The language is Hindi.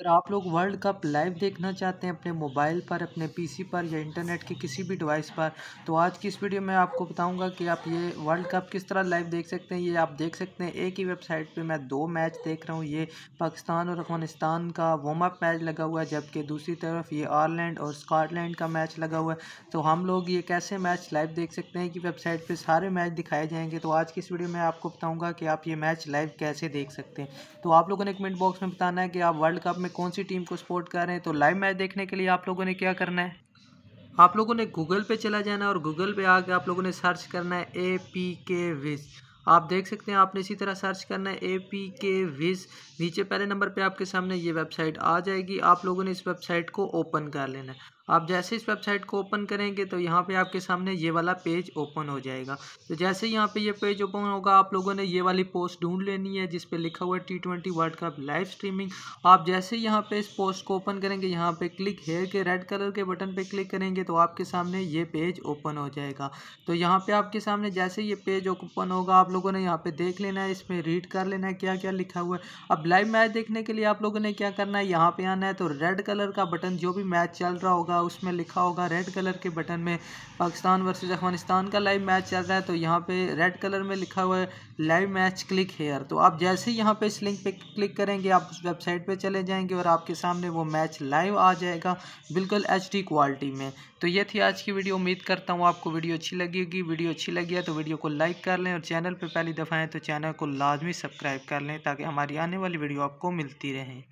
अगर आप लोग वर्ल्ड कप लाइव देखना चाहते हैं अपने मोबाइल पर अपने पीसी पर या इंटरनेट के किसी भी डिवाइस पर तो आज की इस वीडियो में आपको बताऊंगा कि आप ये वर्ल्ड कप किस तरह लाइव देख सकते हैं ये आप देख सकते हैं एक ही वेबसाइट पे मैं दो मैच देख रहा हूँ ये पाकिस्तान और अफगानिस्तान का वार्म अप मैच लगा हुआ है जबकि दूसरी तरफ ये आयरलैंड और स्कॉटलैंड का मैच लगा हुआ है तो हम लोग ये कैसे मैच लाइव देख सकते हैं कि वेबसाइट पर सारे मैच दिखाए जाएंगे तो आज की इस वीडियो में आपको बताऊँगा कि आप ये मैच लाइव कैसे देख सकते हैं तो आप लोगों ने कमेंट बॉक्स में बताना है कि आप वर्ल्ड कप में कौन सी टीम को सपोर्ट कर रहे हैं तो लाइव मैच देखने के लिए आप लोगों ने क्या करना है आप लोगों ने गूगल पे चला जाना और गूगल पे आके आप लोगों ने सर्च करना है ए पी के विज आप देख सकते हैं आपने इसी तरह सर्च करना है ए पी के विज नीचे पहले नंबर पे आपके सामने ये वेबसाइट आ जाएगी आप लोगों ने इस वेबसाइट को ओपन कर लेना है आप जैसे इस वेबसाइट को ओपन करेंगे तो यहाँ पे आपके सामने ये वाला पेज ओपन हो जाएगा तो जैसे यहाँ पे ये पेज ओपन होगा आप लोगों ने ये वाली पोस्ट ढूंढ लेनी है जिस पे लिखा हुआ है T twenty World Cup live streaming आप जैसे यहाँ पे इस पोस्ट को ओपन करेंगे यहाँ पे क्लिक हेयर के रेड कलर के बटन पे क्लिक करेंगे तो आपके सामने ये पेज ओपन हो जाएगा तो यहाँ पर आपके सामने जैसे ये पेज ओपन होगा आप लोगों ने यहाँ पे देख लेना है इसमें रीड कर लेना है क्या क्या लिखा हुआ है अब लाइव मैच देखने के लिए आप लोगों ने क्या करना है यहाँ पे आना है तो रेड कलर का बटन जो भी मैच चल रहा होगा उसमें लिखा होगा रेड कलर के बटन में पाकिस्तान वर्सेज अफगानिस्तान का लाइव मैच चल रहा है तो यहाँ पर रेड कलर में लिखा हुआ है लाइव मैच क्लिक हेयर तो आप जैसे ही यहाँ पर इस लिंक पर क्लिक करेंगे आप उस वेबसाइट पर चले जाएँगे और आपके सामने वो मैच लाइव आ जाएगा बिल्कुल एच क्वालिटी में तो ये थी आज की वीडियो उम्मीद करता हूँ आपको वीडियो अच्छी लगी होगी वीडियो अच्छी लगी है तो वीडियो को लाइक कर लें और चैनल पर पर पहली दफ़ा हैं तो चैनल को लाजमी सब्सक्राइब कर लें ताकि हमारी आने वाली वीडियो आपको मिलती रहें